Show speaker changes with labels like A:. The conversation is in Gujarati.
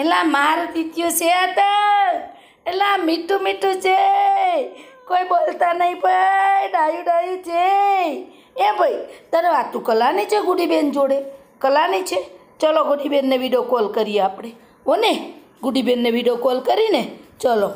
A: એલા માર તીત્યું છે એલા મીઠું મીઠું છે કોઈ બોલતા નહીં ભાઈ ડાયું ડાયું છે એ ભાઈ તારે વાતું કલાની છે ગુડીબેન જોડે કલાની છે ચલો ગુડીબેનને વિડીયો કોલ કરીએ આપણે ઓને ને ગુડીબેનને વિડીયો કોલ કરીને ચલો